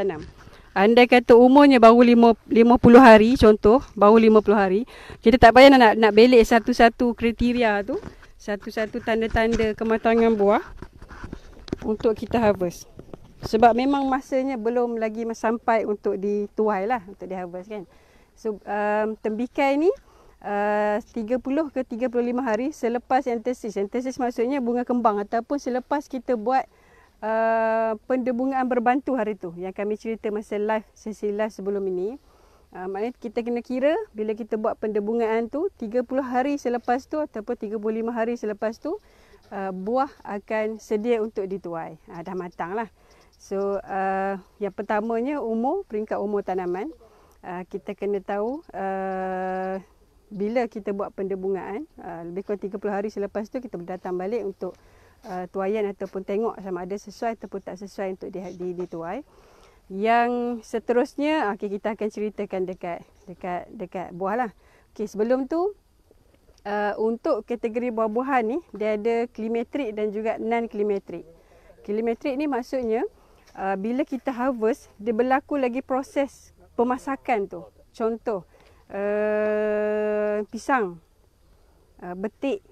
tanam. Anda kata umurnya baru puluh hari contoh, baru puluh hari. Kita tak payah nak nak belik satu-satu kriteria tu, satu-satu tanda-tanda kematangan buah untuk kita harvest. Sebab memang masanya belum lagi sampai untuk dituai lah, untuk di harvest kan. So um, tembikai ni uh, 30 ke 35 hari selepas entesis. Entesis maksudnya bunga kembang ataupun selepas kita buat uh, pendebungaan berbantu hari tu yang kami cerita masa live sesi live sebelum ini. Uh, maknanya kita kena kira bila kita buat pendebungaan tu 30 hari selepas tu ataupun 35 hari selepas tu uh, buah akan sedia untuk dituai. Uh, dah matang lah. So uh, yang pertamanya umur, peringkat umur tanaman. Uh, kita kena tahu uh, bila kita buat pendebungaan uh, lebih kurang 30 hari selepas tu kita berdatang balik untuk uh, tuayan ataupun tengok sama ada sesuai ataupun tak sesuai untuk di, di, tuai. Yang seterusnya okay, kita akan ceritakan dekat dekat dekat buahlah. lah. Okay, sebelum tu uh, untuk kategori buah-buahan ni dia ada klimatrik dan juga non-klimatrik. Klimatrik ni maksudnya uh, bila kita harvest dia berlaku lagi proses pemasakan tu. Contoh uh, pisang, uh, betik,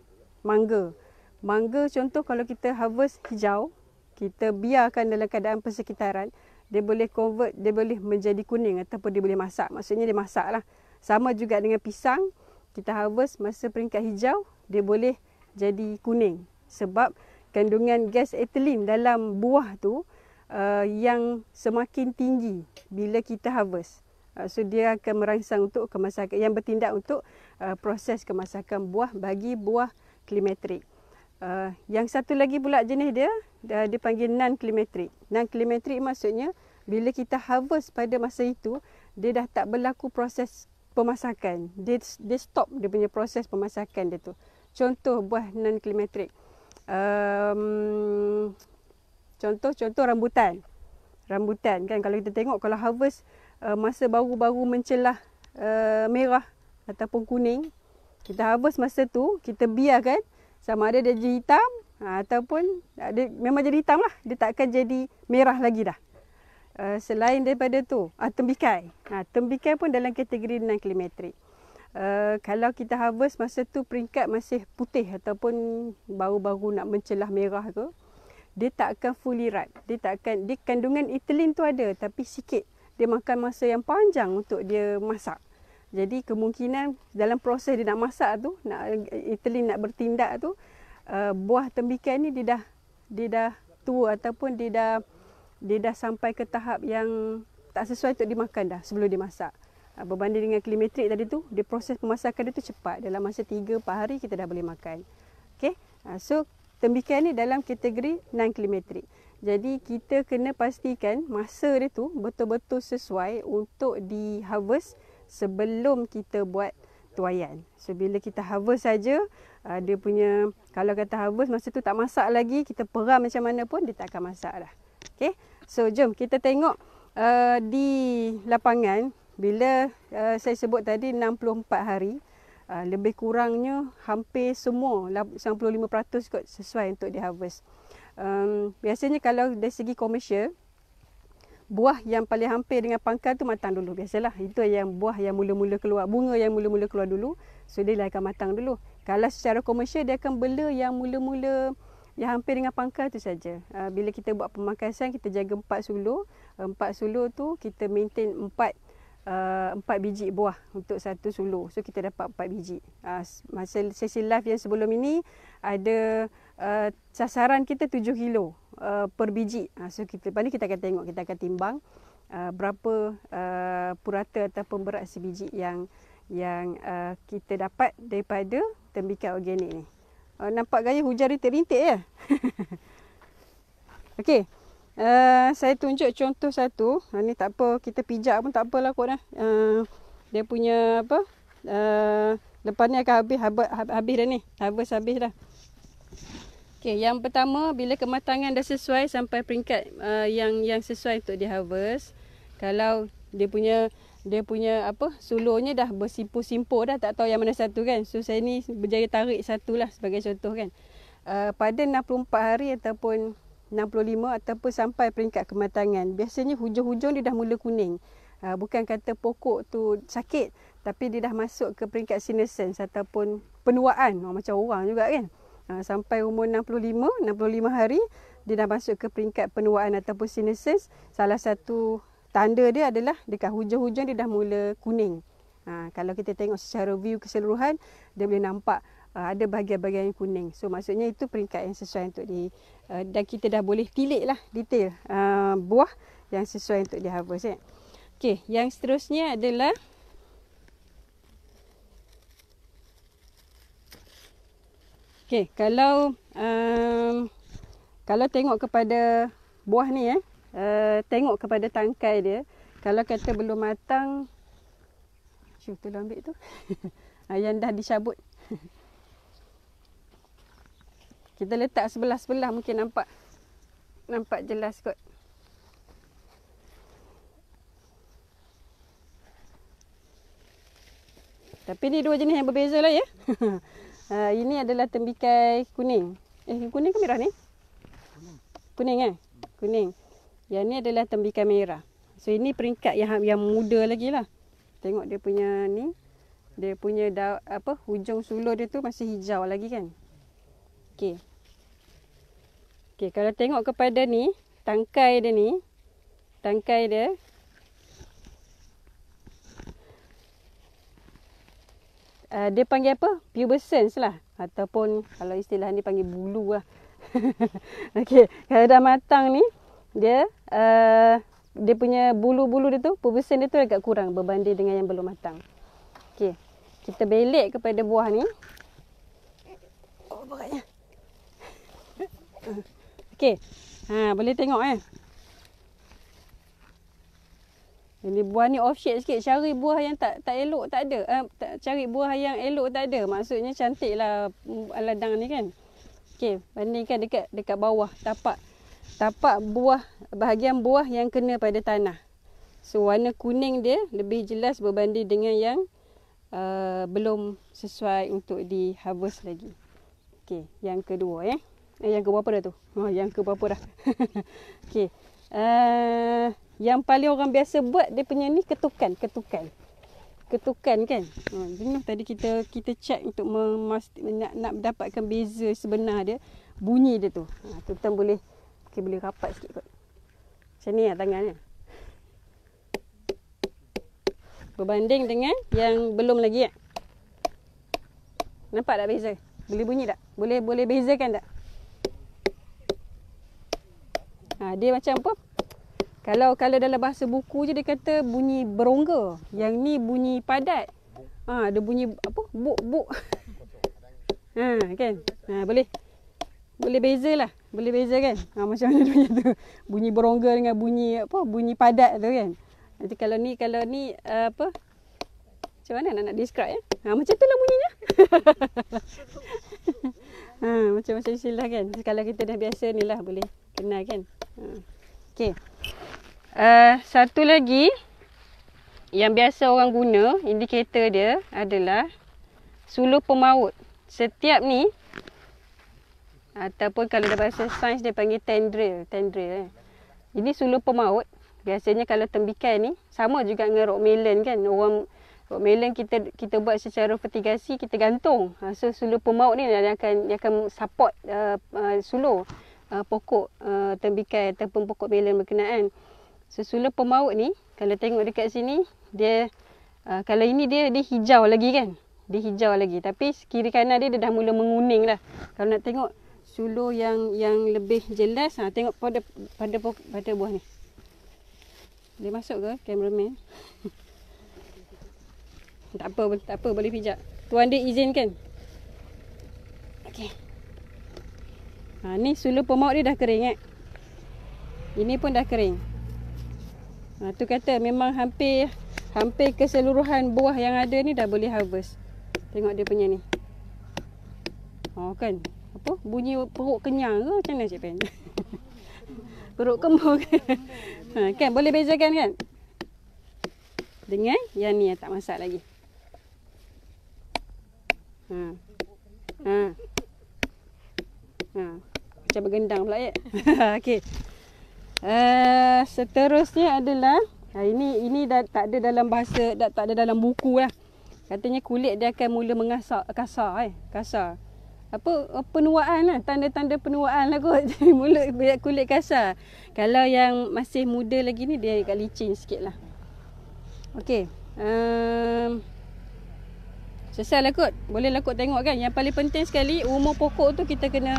mangga. Mangga contoh kalau kita harvest hijau, kita biarkan dalam keadaan persekitaran, dia boleh convert, dia boleh menjadi kuning ataupun dia boleh masak. Maksudnya dia masak lah. Sama juga dengan pisang, kita harvest masa peringkat hijau, dia boleh jadi kuning. Sebab kandungan gas etilin dalam buah tu uh, yang semakin tinggi bila kita harvest. Uh, so dia akan merangsang untuk kemasakan yang bertindak untuk uh, proses kemasakan buah bagi buah klimatik. Uh, yang satu lagi pula jenis dia, dia, dia panggil non-climatric. Non-climatric maksudnya bila kita harvest pada masa itu, dia dah tak berlaku proses pemasakan. Dia, dia stop dia punya proses pemasakan dia tu. Contoh buah non-climatric. Um, Contoh-contoh rambutan. Rambutan kan kalau kita tengok kalau harvest uh, masa baru-baru mencelah uh, merah ataupun kuning, kita harvest masa tu, kita biarkan kan sama ada dia jadi hitam ha, ataupun ha, dia memang jadi hitam lah. Dia takkan jadi merah lagi dah. Uh, selain daripada tu, uh, tembikai. Uh, tembikai pun dalam kategori non klimatrik. Uh, kalau kita harvest masa tu peringkat masih putih ataupun baru-baru nak mencelah merah tu, dia tak akan fully ripe. Dia tak akan, dia kandungan etilin tu ada tapi sikit. Dia makan masa yang panjang untuk dia masak. Jadi kemungkinan dalam proses dia nak masak tu, nak Italy nak bertindak tu, uh, buah tembikai ni dia dah dia dah tua ataupun dia dah dia dah sampai ke tahap yang tak sesuai untuk dimakan dah sebelum dimasak. Uh, ah, berbanding dengan klimatrik tadi tu, dia proses pemasakan dia tu cepat. Dalam masa 3-4 hari kita dah boleh makan. Okay? Uh, ah, so, tembikai ni dalam kategori non-klimatrik. Jadi kita kena pastikan masa dia tu betul-betul sesuai untuk di-harvest sebelum kita buat tuayan. So bila kita harvest saja, uh, dia punya kalau kata harvest masa tu tak masak lagi, kita peram macam mana pun dia tak akan masak dah. Okey. So jom kita tengok uh, di lapangan bila uh, saya sebut tadi 64 hari uh, lebih kurangnya hampir semua 95% kot sesuai untuk di harvest. Um, biasanya kalau dari segi komersial buah yang paling hampir dengan pangkal tu matang dulu biasalah itu yang buah yang mula-mula keluar bunga yang mula-mula keluar dulu so dia akan matang dulu kalau secara komersial dia akan bela yang mula-mula yang hampir dengan pangkal tu saja ah, bila kita buat pemakaian kita jaga empat sulu empat sulu tu kita maintain empat Uh, empat uh, biji buah untuk satu sulu. So kita dapat empat biji. Uh, masa sesi live yang sebelum ini ada uh, sasaran kita tujuh kilo uh, per biji. Uh, so kita balik kita akan tengok, kita akan timbang uh, berapa uh, purata ataupun berat sebiji yang yang uh, kita dapat daripada tembikai organik ni. Uh, nampak gaya hujan rintik-rintik ya. Okey, Uh, saya tunjuk contoh satu. Ha, ni tak apa. Kita pijak pun tak apalah kot. Uh, dia punya apa. Uh, lepas ni akan habis, habis. Habis dah ni. Habis habis dah. Okay, yang pertama bila kematangan dah sesuai sampai peringkat uh, yang yang sesuai untuk di harvest. Kalau dia punya dia punya apa sulurnya dah bersimpul-simpul dah tak tahu yang mana satu kan. So saya ni berjaya tarik satulah sebagai contoh kan. Uh, pada 64 hari ataupun 65 ataupun sampai peringkat kematangan. Biasanya hujung-hujung dia dah mula kuning. Ah, bukan kata pokok tu sakit tapi dia dah masuk ke peringkat senescence ataupun penuaan ah, macam orang juga kan. Ah, sampai umur 65, 65 hari dia dah masuk ke peringkat penuaan ataupun senescence. Salah satu tanda dia adalah dekat hujung-hujung dia dah mula kuning. Ha, kalau kita tengok secara view keseluruhan dia boleh nampak ha, ada bahagian-bahagian yang kuning. So maksudnya itu peringkat yang sesuai untuk di Eh, dan kita dah boleh tilik lah detail uh, buah yang sesuai untuk di harvest eh. Okey, yang seterusnya adalah Okey, kalau um, kalau tengok kepada buah ni eh, uh, tengok kepada tangkai dia, kalau kata belum matang, cuba tolong ambil tu. yang dah dicabut. Kita letak sebelah-sebelah mungkin nampak nampak jelas kot. Tapi ni dua jenis yang berbeza lah ya. uh, ini adalah tembikai kuning. Eh, kuning ke merah ni? Kuning. Kuning eh? Kuning. Yang ni adalah tembikai merah. So, ini peringkat yang yang muda lagi lah. Tengok dia punya ni. Dia punya da, apa hujung sulur dia tu masih hijau lagi kan. Okey. Okey, kalau tengok kepada ni, tangkai dia ni. Tangkai dia. Uh, dia panggil apa? Pubescens lah. Ataupun kalau istilah ni panggil bulu lah. Okey, kalau dah matang ni, dia uh, dia punya bulu-bulu dia tu, pubescens dia tu agak kurang berbanding dengan yang belum matang. Okey, kita belik kepada buah ni. Oh, beratnya. 嗯。Okey. Ha, boleh tengok eh. Ini buah ni offset. sikit. Cari buah yang tak tak elok tak ada. Uh, tak, cari buah yang elok tak ada. Maksudnya cantiklah mm, ladang ni kan. Okey, bandingkan dekat dekat bawah tapak tapak buah bahagian buah yang kena pada tanah. So warna kuning dia lebih jelas berbanding dengan yang uh, belum sesuai untuk di harvest lagi. Okey, yang kedua eh. Eh, yang ke berapa dah tu? Oh, yang ke berapa dah? okay. Uh, eh, yang paling orang biasa buat dia punya ni ketukan. Ketukan. Ketukan kan? Uh, tadi kita kita check untuk memast- nak, nak dapatkan beza sebenar dia. Bunyi dia tu. Uh, ha, tuan boleh okay, boleh rapat sikit kot. Macam ni lah tangan dia. Berbanding dengan yang belum lagi ya. Nampak tak beza? Boleh bunyi tak? Boleh boleh bezakan tak? Ha, dia macam apa? Kalau kalau dalam bahasa buku je dia kata bunyi berongga. Yang ni bunyi padat. Ha, dia bunyi apa? Buk, buk. Ha, kan? Ha, boleh. Boleh beza lah. Boleh beza kan? Ha, macam mana bunyi tu? Bunyi berongga dengan bunyi apa? Bunyi padat tu kan? Nanti kalau ni, kalau ni apa? Macam mana nak, nak describe ya? Ha, macam tu lah bunyinya. ha, macam-macam istilah kan? Kalau kita dah biasa ni lah boleh kenal kan? Okay, Uh, eh, satu lagi yang biasa orang guna indikator dia adalah suluh pemaut. Setiap ni ataupun kalau dalam bahasa sains dia panggil tendril, tendril eh. Ini suluh pemaut. Biasanya kalau tembikai ni sama juga dengan rock melon kan. Orang rock melon kita kita buat secara fertigasi kita gantung. Ha, so suluh pemaut ni dia akan dia akan support uh, uh, suluh uh, pokok uh, tembikai ataupun pokok melon berkenaan. Sesula pemaut ni, kalau tengok dekat sini, dia uh, kalau ini dia dia hijau lagi kan? Dia hijau lagi. Tapi kiri kanan dia, dia dah mula menguning lah. Kalau nak tengok sulu yang yang lebih jelas, ha, tengok pada pada pokok, pada buah ni. Boleh masuk ke kameraman? tak apa, tak apa boleh pijak. Tuan dia izinkan. Okay. Ha, ni sulu pemauk dia dah kering eh. Ini pun dah kering. Ha, tu kata memang hampir hampir keseluruhan buah yang ada ni dah boleh harvest. Tengok dia punya ni. Ha kan. Apa bunyi perut kenyang ke macam mana Cik Pen? perut kembung. ha kan boleh bezakan kan? Dengan eh? yang ni yang tak masak lagi. Ha. Ha. Ha. Macam bergendang pula ya. Okey. Uh, seterusnya adalah ha, ini ini dah tak ada dalam bahasa dah tak ada dalam buku lah. Katanya kulit dia akan mula mengasar kasar eh, kasar. Apa penuaan lah, tanda-tanda penuaan lah kot. Jadi mulut banyak kulit kasar. Kalau yang masih muda lagi ni dia agak licin sikit lah. Okey. Um, uh, Sesal lah kot. Boleh lah kot tengok kan. Yang paling penting sekali umur pokok tu kita kena.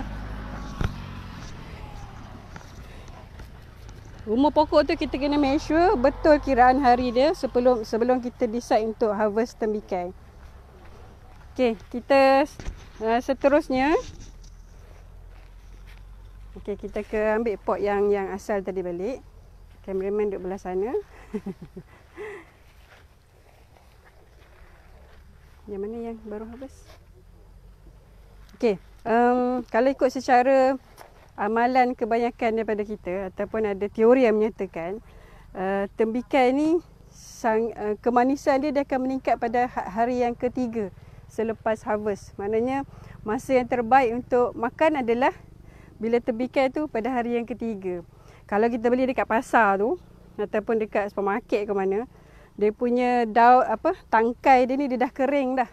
Umur pokok tu kita kena make sure betul kiraan hari dia sebelum sebelum kita decide untuk harvest tembikai. Okay, kita uh, seterusnya. Okay, kita ke ambil pot yang yang asal tadi balik. Cameraman duduk belah sana. Yang mana yang baru habis? Okey. Um, kalau ikut secara amalan kebanyakan daripada kita ataupun ada teori yang menyatakan uh, tembikai ni sang, uh, kemanisan dia dia akan meningkat pada ha-, hari yang ketiga selepas harvest. Maknanya masa yang terbaik untuk makan adalah bila tembikai tu pada hari yang ketiga. Kalau kita beli dekat pasar tu ataupun dekat supermarket ke mana, dia punya daun apa tangkai dia ni dia dah kering dah.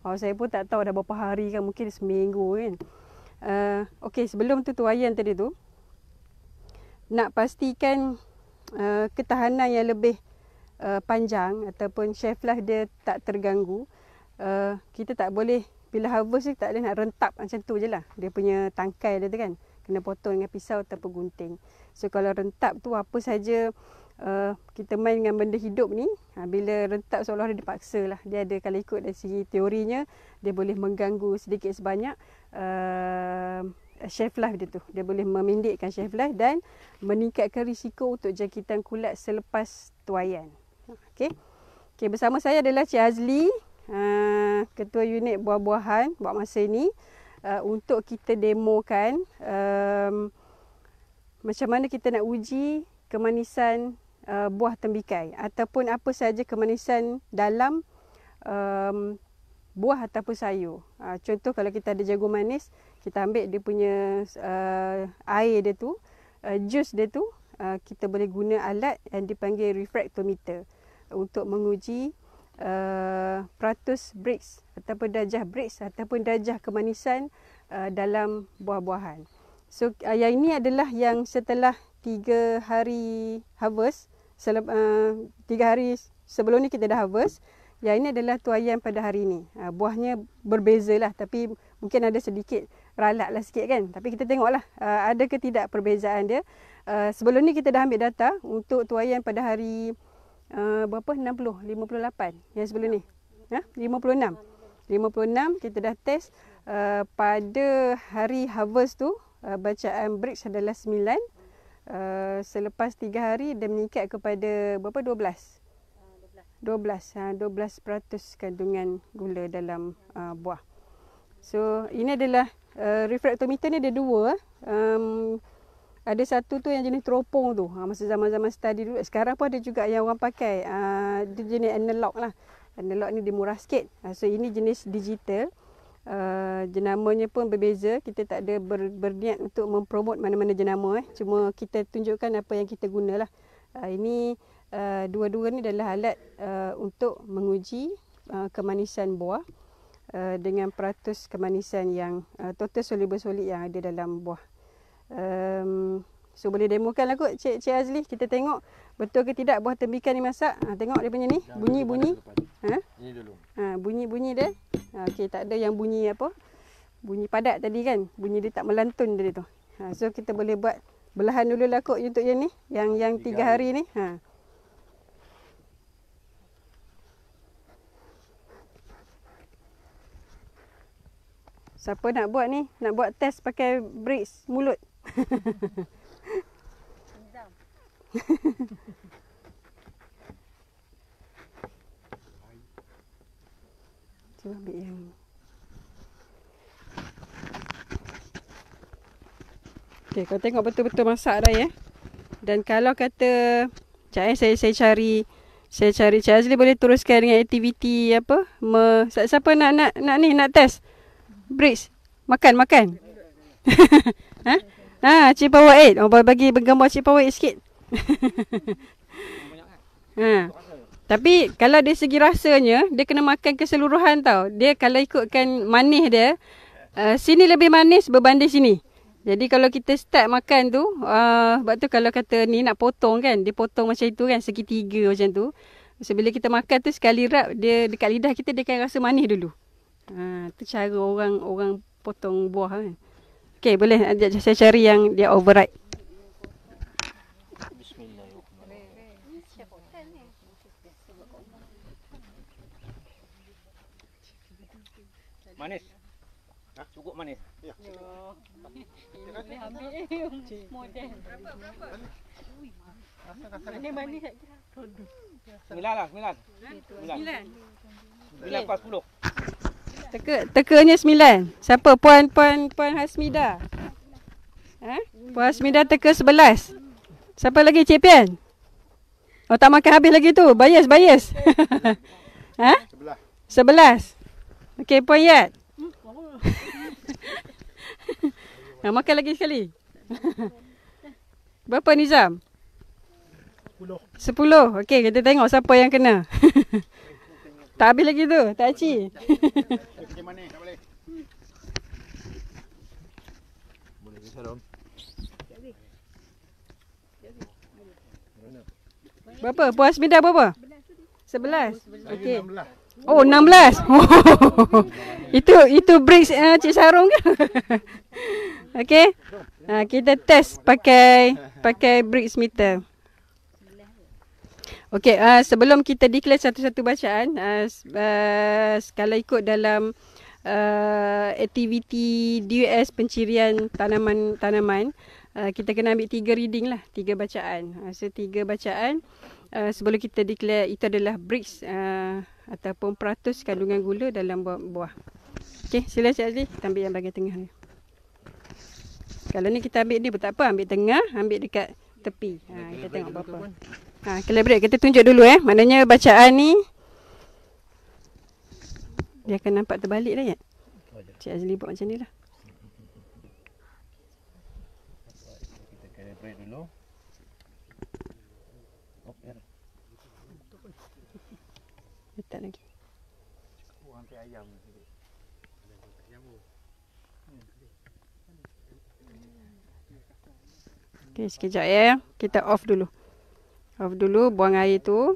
Oh saya pun tak tahu dah berapa hari kan mungkin seminggu kan. Uh, okey sebelum tu tuayan tadi tu nak pastikan uh, ketahanan yang lebih uh, panjang ataupun chef lah dia tak terganggu. Uh, kita tak boleh bila harvest ni tak boleh nak rentap macam tu je lah. Dia punya tangkai dia tu kan. Kena potong dengan pisau ataupun gunting. So kalau rentap tu apa saja uh, kita main dengan benda hidup ni ha, bila rentak seolah-olah dipaksa lah dia ada kalau ikut dari segi teorinya dia boleh mengganggu sedikit sebanyak uh, eh, chef life dia tu dia boleh memindikkan chef life dan meningkatkan risiko untuk jangkitan kulat selepas tuayan okey okey bersama saya adalah Cik Azli uh, ketua unit buah-buahan buat masa ni uh, ha, untuk kita demokan um, macam mana kita nak uji kemanisan uh, buah tembikai ataupun apa sahaja kemanisan dalam um, buah ataupun sayur. Uh, contoh kalau kita ada jagung manis, kita ambil dia punya uh, air dia tu, uh, jus dia tu, uh, kita boleh guna alat yang dipanggil refractometer untuk menguji Uh, peratus breaks ataupun darjah breaks ataupun darjah kemanisan uh, dalam buah-buahan. So uh, yang ini adalah yang setelah 3 hari harvest selep, uh, eh, tiga hari sebelum ni kita dah harvest. ya ini adalah tuayan pada hari ini. Uh, ah, buahnya lah, tapi mungkin ada sedikit ralak lah sikit kan. Tapi kita tengoklah uh, ada ke tidak perbezaan dia. Uh, sebelum ni kita dah ambil data untuk tuayan pada hari uh, berapa? 60, 58 yang sebelum ni. Ha? 56. 56 kita dah test uh, pada hari harvest tu uh, bacaan bricks adalah Eh, selepas tiga hari dia meningkat kepada berapa 12 12 12% kandungan gula dalam uh, buah. So ini adalah uh, refractometer ni ada dua. Um, ada satu tu yang jenis teropong tu. Ha, masa zaman-zaman study dulu. Sekarang pun ada juga yang orang pakai. Uh, dia jenis analog lah. Analog ni dia murah sikit. Uh, so ini jenis digital uh, jenamanya pun berbeza. Kita tak ada ber, berniat untuk mempromot mana-mana jenama. Eh. Cuma kita tunjukkan apa yang kita gunalah. Uh, ini uh, dua-dua ni adalah alat uh, untuk menguji uh, kemanisan buah uh, dengan peratus kemanisan yang uh, total soluble solid yang ada dalam buah. Um, So boleh demokan lah kot Cik, Cik Azli Kita tengok betul ke tidak buah tembikan ni masak ha, Tengok dia punya ni Bunyi-bunyi ha? ha Bunyi-bunyi ha? ha, dia tak ada yang bunyi apa Bunyi padat tadi kan Bunyi dia tak melantun dia tu ha, So kita boleh buat belahan dulu lah kot untuk yang ni Yang yang tiga hari ni ha. Siapa nak buat ni? Nak buat test pakai bricks mulut. Cuba ambil yang ni. Okey, kau tengok betul-betul masak dah ya. Dan kalau kata Cik eh, saya saya cari saya cari Cik Azli boleh teruskan dengan aktiviti apa? Me, siapa nak nak nak ni nak test? Bridge. Makan, makan. ha? Ha, Cik Power Oh, bagi bergambar Cik Power sikit ha. Tapi kalau dia segi rasanya, dia kena makan keseluruhan tau. Dia kalau ikutkan manis dia, uh, sini lebih manis berbanding sini. Jadi kalau kita start makan tu, uh, sebab tu kalau kata ni nak potong kan, dia potong macam itu kan, segitiga macam tu. So, bila kita makan tu sekali rap, dia dekat lidah kita dia akan rasa manis dulu. Ha, tu cara orang orang potong buah kan. Okay boleh saya cari yang dia override. duduk mana? Ya. Ya. Ini ambil model. Berapa? Berapa? Ui, mana? Rasa rasa. Mana mana nak kira? 9 lah, 9. 9. 9 kuat 10. Teka, tekanya 9. Siapa? Puan Puan Puan Hasmida. Ha? Puan Hasmida teka 11. Siapa lagi Cik Pian? Oh tak makan habis lagi tu. Bias, bias. ha? Sebelah. Sebelas. Okey, Puan Yat. Hmm, Ha, makan lagi sekali. Berapa ni jam? sepuluh. Okey, kita tengok siapa yang kena. tak habis lagi tu, tak aci. Macam Berapa? Puas bidah berapa? 11. Okey. Oh, 16. Itu itu bridge uh, Cik Sarung ke? Okay, Ha, ah, kita test pakai pakai bridge meter. Okay, uh, ah, sebelum kita declare satu-satu bacaan, uh, uh, kalau ikut dalam uh, aktiviti DUS pencirian tanaman-tanaman, uh, kita kena ambil tiga reading lah, tiga bacaan. Uh, so, tiga bacaan uh, sebelum kita declare itu adalah bricks uh, ataupun peratus kandungan gula dalam buah. Okey, sila Cik Azli, kita ambil yang bagian tengah ni. Kalau ni kita ambil ni pun tak apa, ambil tengah, ambil dekat tepi. Ha, kita tengok apa-apa. Ha, calibrate, kita tunjuk dulu eh. Maknanya bacaan ni, dia akan nampak terbalik dah ya. Cik Azli buat macam ni lah. Kita calibrate dulu. Oh, ya. Letak lagi. Okey, sekejap ya. Kita off dulu. Off dulu, buang air tu.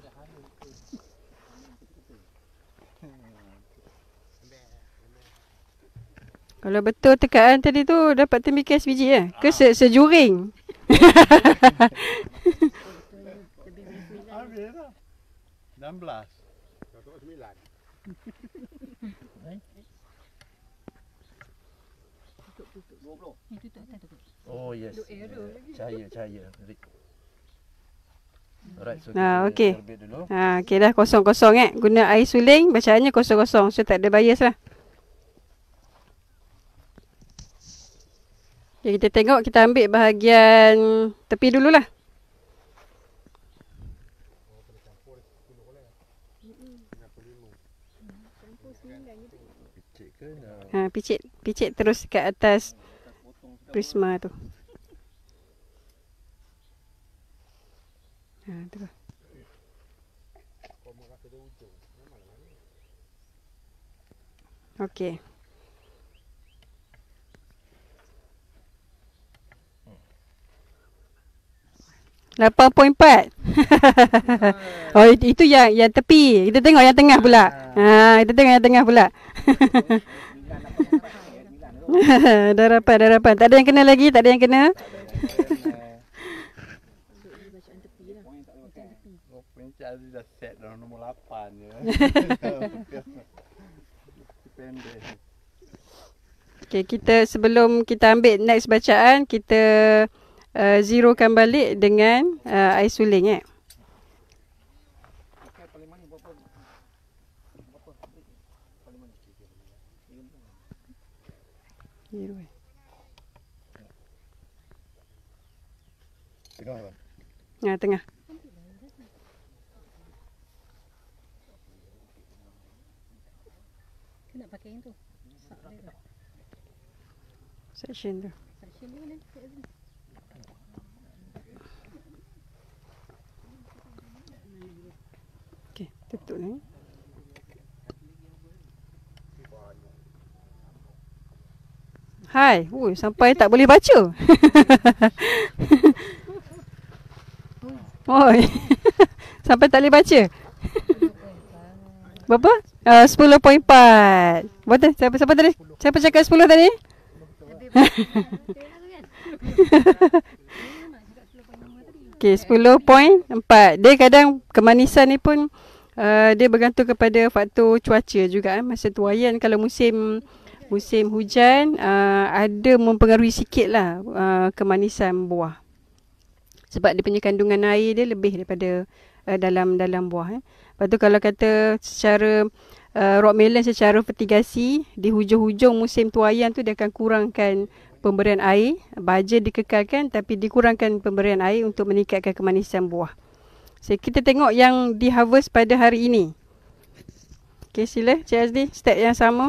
Kalau betul tekaan tadi tu dapat tembikai sebiji ya? Eh? Ke se sejuring? Habis dah. 16. 19 tutup tutup. 20. Oh yes. Duk error yeah. ha, ah, okay. dulu. Ah, dah kosong-kosong eh. Guna air suling, bacaannya kosong-kosong. So tak ada bias lah. Okay, kita tengok, kita ambil bahagian tepi dulu lah. Ha, picit, picit terus ke atas prisma tu. Ha, tu. Lah. Okey. Lapan poin empat. Oh, itu yang, yang tepi. Kita tengok yang tengah pula. Ah. Ha, kita tengok yang tengah pula. dah rapat, dah rapat. Tak ada yang kena lagi? Tak ada yang kena? Okay, kita sebelum kita ambil next bacaan, kita uh, zerokan balik dengan uh, air suling. Eh? 이루해. 야, 등아. 사신도. 사신도. 오케이, 됐더니. Hai. Ui, sampai tak boleh baca. Oi. sampai tak boleh baca. Berapa? Uh, 10.4. Betul. Siapa siapa tadi? Siapa cakap 10 tadi? Okey, 10.4. Dia kadang kemanisan ni pun uh, dia bergantung kepada faktor cuaca juga eh. Masa tu wayan kalau musim musim hujan uh, ada mempengaruhi sikit lah uh, kemanisan buah. Sebab dia punya kandungan air dia lebih daripada uh, dalam dalam buah. Eh. Lepas tu kalau kata secara uh, rock melon secara fertigasi, di hujung-hujung musim tuayan tu dia akan kurangkan pemberian air. Baja dikekalkan tapi dikurangkan pemberian air untuk meningkatkan kemanisan buah. So, kita tengok yang di harvest pada hari ini. Okay, sila Cik Azli, step yang sama.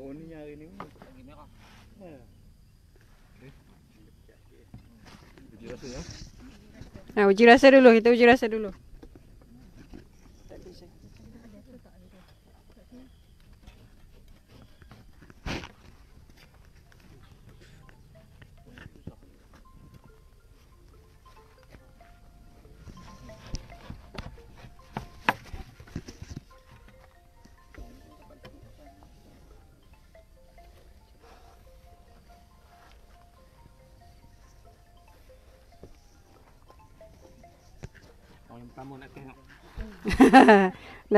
Oh ni hari ni lagi merah. Ya. Uji rasa ya. Nah, ha, uji rasa dulu. Kita uji rasa dulu.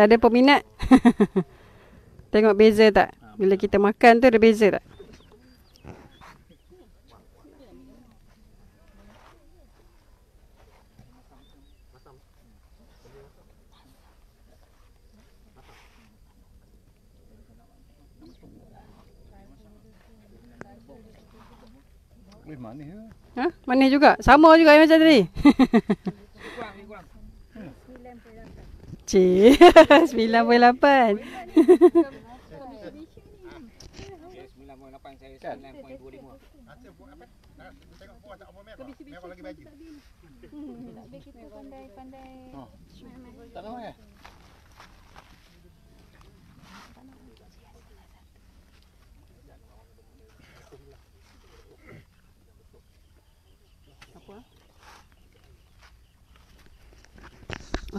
Dah ada peminat? Tengok beza tak? Bila kita makan tu ada beza tak? Manis juga. Ha? Manis juga. Sama juga yang macam tadi. Cik, 9.8. Boleh lah, Tak nak ya?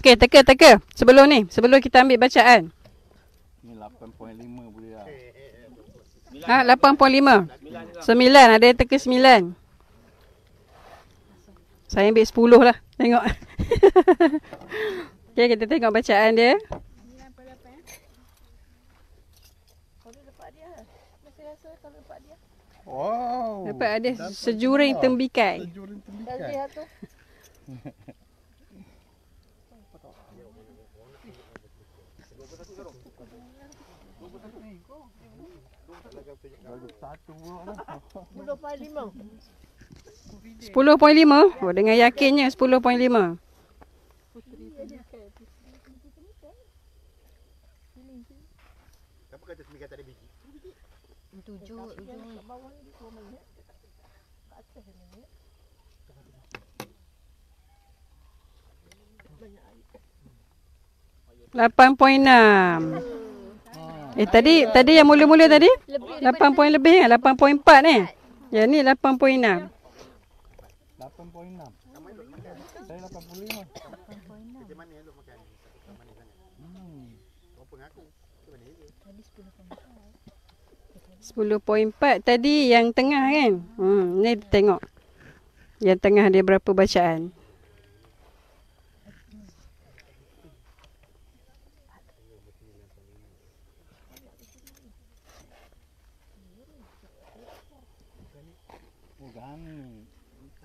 Okey, teka teka. Sebelum ni, sebelum kita ambil bacaan. Ni 8.5 boleh lah. Ha, 8.5. 9 ada yang teka 9. Saya ambil 10 lah. Tengok. Okey, kita tengok bacaan dia. Wow. Dapat ada sejuring lah. tembikai. Sejuring tembikai. 10.5 oh, Dengan yakinnya 10.5 Siapa kata semikah tak ada biji? Tujuh Tujuh Tujuh 8.6. Oh. Eh tadi Ayuh. tadi yang mula-mula tadi? Lebih 8 poin lebih kan? 8.4 ni. Eh? Ya ni 8.6. 8.6. Saya 85. Okey. Tadi 10.4 tadi yang tengah kan? Hmm ni tengok. Yang tengah dia berapa bacaan? 10.4.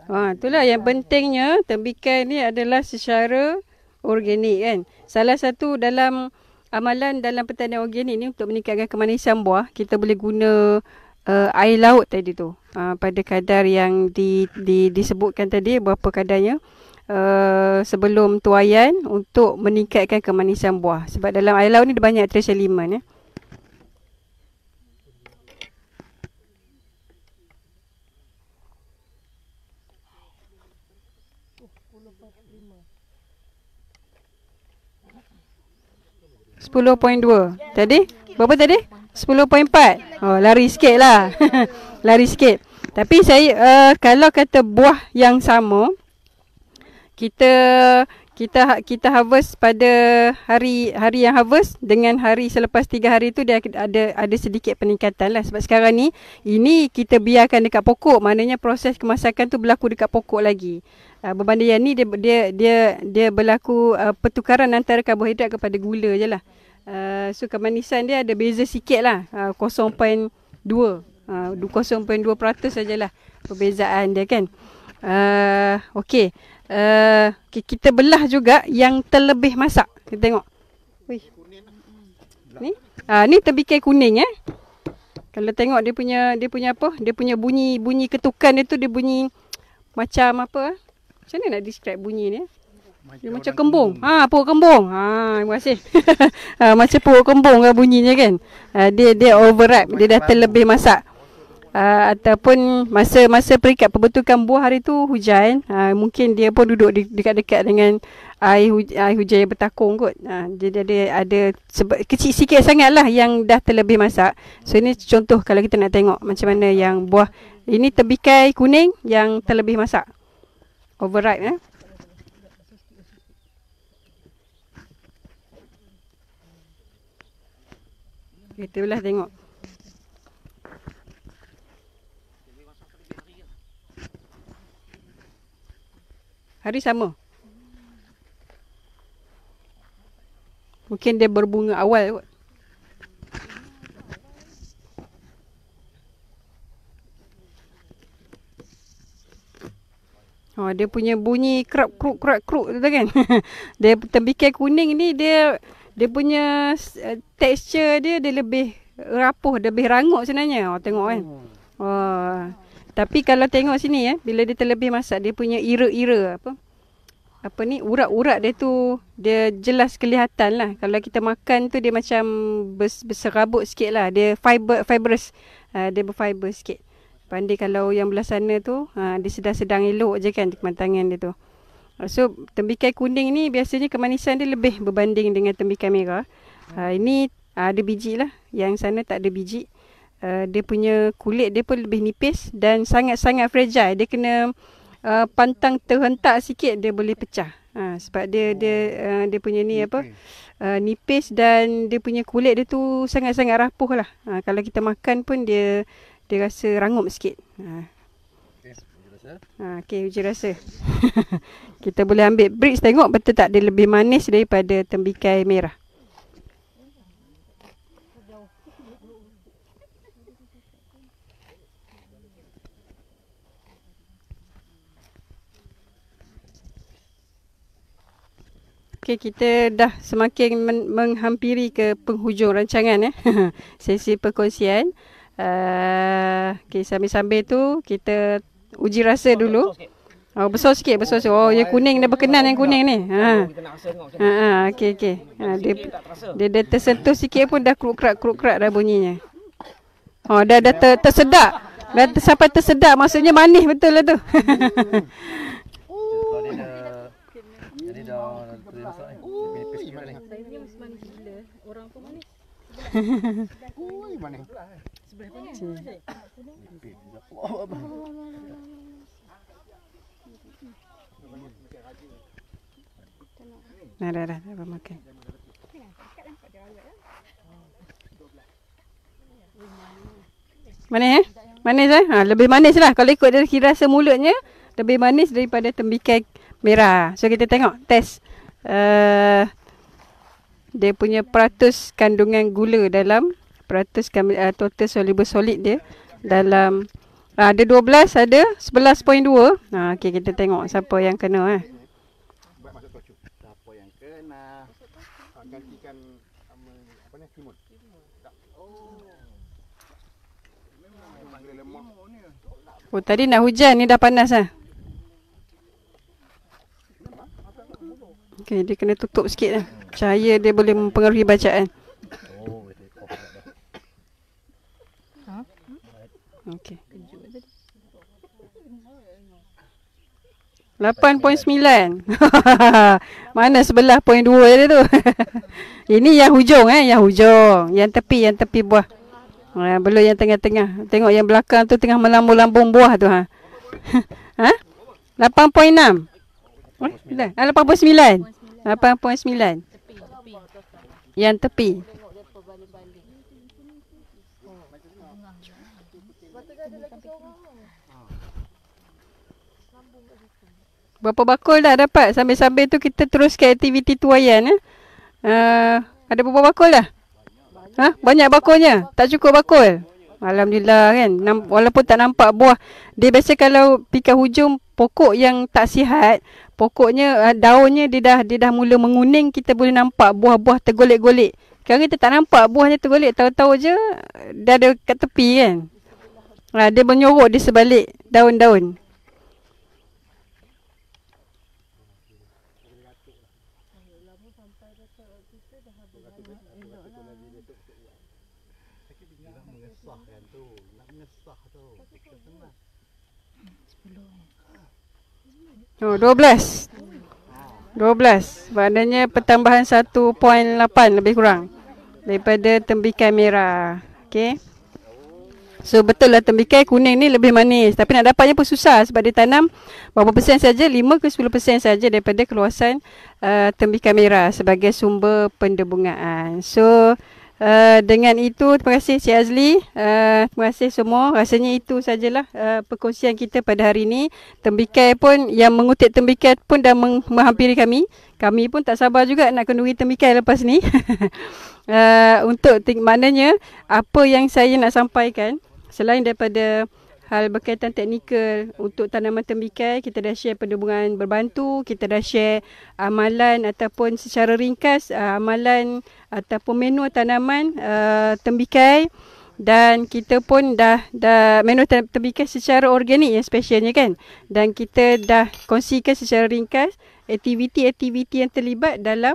Ha, itulah yang pentingnya tembikai ni adalah secara organik kan. Salah satu dalam amalan dalam pertanian organik ni untuk meningkatkan kemanisan buah, kita boleh guna uh, air laut tadi tu. Ha, pada kadar yang di, di, disebutkan tadi, berapa kadarnya. Uh, sebelum tuayan untuk meningkatkan kemanisan buah. Sebab dalam air laut ni ada banyak trace element. Eh. Ya. 10.2. Tadi? Berapa tadi? 10.4. Oh, lari sikit lah. lari sikit. Tapi saya, uh, kalau kata buah yang sama, kita kita ha, kita harvest pada hari hari yang harvest dengan hari selepas tiga hari itu dia ada ada sedikit peningkatan lah sebab sekarang ni ini kita biarkan dekat pokok maknanya proses kemasakan tu berlaku dekat pokok lagi uh, berbanding yang ni dia dia dia dia berlaku uh, pertukaran antara karbohidrat kepada gula je lah. Uh, so kemanisan dia ada beza sikit lah uh, 0.2 uh, 0.2% sajalah perbezaan dia kan uh, Okay uh, Kita belah juga yang terlebih masak Kita tengok Ui. Ni, uh, ni terbikai kuning eh kalau tengok dia punya dia punya apa dia punya bunyi bunyi ketukan dia tu dia bunyi macam apa eh? Macam mana nak describe bunyi ni? Eh? Macam, macam kembung. Ha, pokok kembung. Ha, terima kasih. ha, macam pokok kembung kan bunyinya kan. Ha, dia dia overripe, dia dah terlebih masak. Ha, ataupun masa masa perikat pembentukan buah hari tu hujan, ha, mungkin dia pun duduk di, dekat-dekat dengan air, huj- air hujan yang bertakung kot. Ha, dia, dia, ada sebe- kecil sikit lah yang dah terlebih masak. So ini contoh kalau kita nak tengok macam mana yang buah ini tebikai kuning yang terlebih masak override eh kita belah tengok hari sama mungkin dia berbunga awal kot Oh, dia punya bunyi kerap kruk kerap kruk tu kan. dia terbikai kuning ni dia dia punya uh, texture dia dia lebih rapuh, dia lebih rangup sebenarnya. Oh, tengok kan. Oh. Tapi kalau tengok sini eh, bila dia terlebih masak dia punya ira-ira apa? Apa ni urat-urat dia tu dia jelas kelihatan lah. Kalau kita makan tu dia macam berserabut sikit lah. Dia fiber, fibrous. Uh, dia berfiber sikit. Pandai kalau yang belah sana tu ha, dia sedang-sedang elok je kan kematangan dia tu. So tembikai kuning ni biasanya kemanisan dia lebih berbanding dengan tembikai merah. Ha, ini ha, ada biji lah. Yang sana tak ada biji. Uh, dia punya kulit dia pun lebih nipis dan sangat-sangat fragile. Dia kena uh, pantang terhentak sikit dia boleh pecah. Ha, sebab dia dia uh, dia punya ni apa? Uh, nipis dan dia punya kulit dia tu sangat-sangat rapuh lah. Ha, kalau kita makan pun dia dia rasa rangup sikit. Ha. Ha, okay, uji rasa. Ha, kita boleh ambil bridge tengok betul tak dia lebih manis daripada tembikai merah. Okay, kita dah semakin menghampiri ke penghujung rancangan eh sesi perkongsian uh, okay, sambil-sambil tu kita uji rasa besor dulu. Besor Oh besar sikit, besar sikit. Oh, oh yang kuning dah berkenan yang kuning ni. Ha. Ha, ha okey okey. Ha, dia, dia dia tersentuh sikit pun dah kerak-kerak kerak-kerak dah bunyinya. Oh dah dah ter, tersedak. Dah sampai tersedak maksudnya manis betul lah tu. Jadi dah Orang Oi, mana? Nah, dah, dah, dah, dah, Manis eh? Manis eh? Ha, lebih manis lah. Kalau ikut dari kira semulutnya, lebih manis daripada tembikai merah. So, kita tengok test. Uh, dia punya peratus kandungan gula dalam peratus uh, eh, total soluble solid dia dalam uh, ada 12 ada 11.2 ah uh, okey kita tengok siapa yang kena eh siapa yang kena ah, gantikan apa ni timun Oh tadi nak hujan ni dah panas ah. Okey dia kena tutup sikit lah. Cahaya dia boleh mempengaruhi bacaan. Okey. 8.9. Mana sebelah poin 2 dia tu? Ini yang hujung eh, yang hujung. Yang tepi, yang tepi buah. Ha, belum yang tengah-tengah. Tengok yang belakang tu tengah melambung-lambung buah tu ha. ha? 8.6. Eh, 8.9. 8.9. 8.9. Yang tepi. Berapa bakul dah dapat? Sambil-sambil tu kita terus ke aktiviti tuayan. Eh? Uh, ada berapa bakul dah? Ha? Banyak bakulnya? Tak cukup bakul? Alhamdulillah kan. Namp- walaupun tak nampak buah. Dia biasa kalau pika hujung pokok yang tak sihat. Pokoknya uh, daunnya dia dah, dia dah mula menguning. Kita boleh nampak buah-buah tergolek-golek. Sekarang kita tak nampak buahnya tergolek. Tahu-tahu je eh, dia ada kat tepi kan. Uh, dia menyorok di sebalik daun-daun. susah kan tu nak menyesah tu kita tengah Oh, 12 12 Maknanya pertambahan 1.8 lebih kurang Daripada tembikai merah Okay So betul lah tembikai kuning ni lebih manis Tapi nak dapatnya pun susah sebab dia tanam Berapa persen saja 5 ke 10 persen saja Daripada keluasan uh, tembikai merah Sebagai sumber pendebungaan So Uh, dengan itu terima kasih Cik Azli, uh, terima kasih semua. Rasanya itu sajalah uh, perkongsian kita pada hari ini. Tembikai pun yang mengutip tembikai pun dah meng- menghampiri kami. Kami pun tak sabar juga nak kenduri tembikai lepas ni. uh, untuk t- maknanya apa yang saya nak sampaikan selain daripada hal berkaitan teknikal untuk tanaman tembikai kita dah share pendubungan berbantu kita dah share amalan ataupun secara ringkas ah, amalan ataupun menu tanaman uh, ah, tembikai dan kita pun dah dah menu tembikai secara organik yang specialnya kan dan kita dah kongsikan secara ringkas aktiviti-aktiviti yang terlibat dalam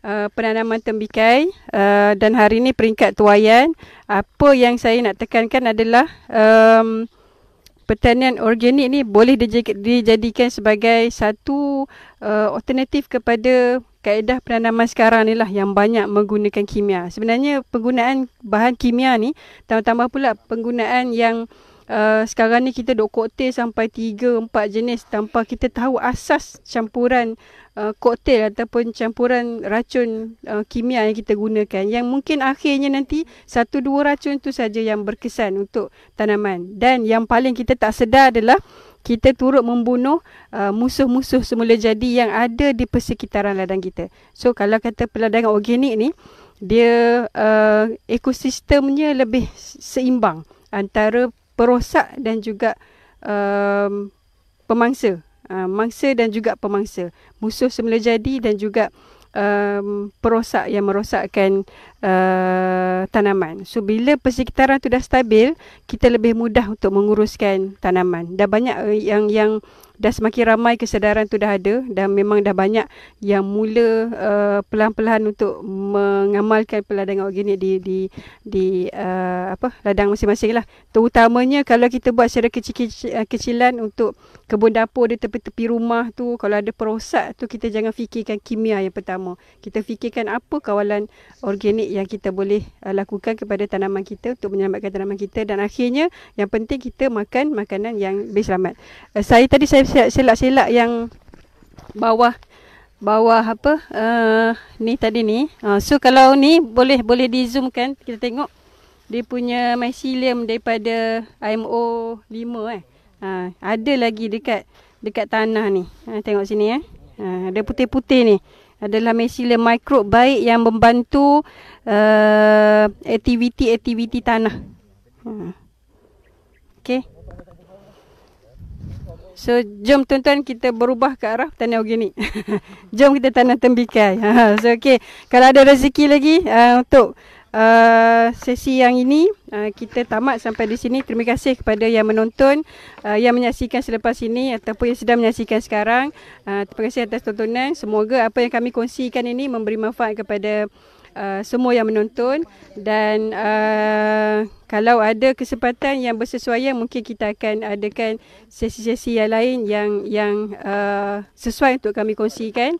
Uh, penanaman tembikai uh, dan hari ini peringkat tuayan apa yang saya nak tekankan adalah um, pertanian organik ni boleh dijadikan sebagai satu uh, alternatif kepada kaedah penanaman sekarang ni lah yang banyak menggunakan kimia. Sebenarnya penggunaan bahan kimia ni tambah-tambah pula penggunaan yang Eh, sekarang ni kita dok koktail sampai 3 4 jenis tanpa kita tahu asas campuran uh, eh, koktail ataupun campuran racun uh, kimia yang kita gunakan yang mungkin akhirnya nanti satu dua racun tu saja yang berkesan untuk tanaman dan yang paling kita tak sedar adalah kita turut membunuh musuh-musuh semula jadi yang ada di persekitaran ladang kita. So kalau kata peladangan organik ni dia uh, ekosistemnya lebih seimbang antara perosak dan juga um, pemangsa. Uh, mangsa dan juga pemangsa. Musuh semula jadi dan juga um, perosak yang merosakkan uh, tanaman. So bila persekitaran tu dah stabil, kita lebih mudah untuk menguruskan tanaman. Dah banyak uh, yang yang dah semakin ramai kesedaran tu dah ada dan memang dah banyak yang mula uh, pelan-pelan untuk mengamalkan peladangan organik di di di uh, apa ladang masing masing lah. Terutamanya kalau kita buat secara kecil-kecilan uh, untuk kebun dapur di tepi-tepi rumah tu kalau ada perosak tu kita jangan fikirkan kimia yang pertama. Kita fikirkan apa kawalan organik yang kita boleh uh, lakukan kepada tanaman kita untuk menyelamatkan tanaman kita dan akhirnya yang penting kita makan makanan yang lebih selamat. Uh, saya tadi saya selak-selak yang bawah bawah apa uh, ni tadi ni. Uh, so kalau ni boleh boleh di zoom kan kita tengok dia punya mycelium daripada IMO 5 eh. Ha, ada lagi dekat dekat tanah ni. Ha, tengok sini eh. Ha, ada putih-putih ni. Adalah mesilia mikro baik yang membantu uh, aktiviti-aktiviti tanah. Ha. Okay. So, jom tuan-tuan kita berubah ke arah tanah organik. jom kita tanah tembikai. Ha, so, okay. Kalau ada rezeki lagi uh, untuk... Eh, sesi yang ini uh, kita tamat sampai di sini. Terima kasih kepada yang menonton, uh, yang menyaksikan selepas ini ataupun yang sedang menyaksikan sekarang. Uh, terima kasih atas tontonan. Semoga apa yang kami kongsikan ini memberi manfaat kepada Uh, semua yang menonton dan uh, kalau ada kesempatan yang bersesuaian mungkin kita akan adakan sesi-sesi yang lain yang yang uh, sesuai untuk kami kongsikan.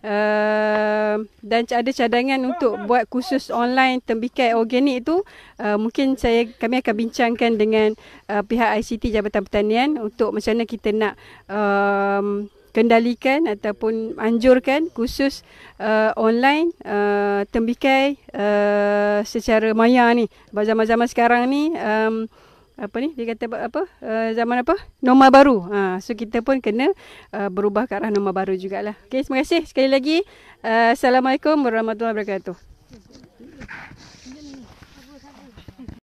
Eh, dan ada cadangan untuk buat kursus online tembikai organik itu uh, eh, mungkin saya kami akan bincangkan dengan uh, pihak ICT Jabatan Pertanian untuk macam mana kita nak um, kendalikan ataupun anjurkan khusus uh, online uh, tembikai uh, secara maya ni zaman-zaman sekarang ni um, apa ni dia kata apa uh, zaman apa norma baru ha so kita pun kena uh, berubah ke arah norma baru jugalah okey terima kasih sekali lagi uh, assalamualaikum warahmatullahi wabarakatuh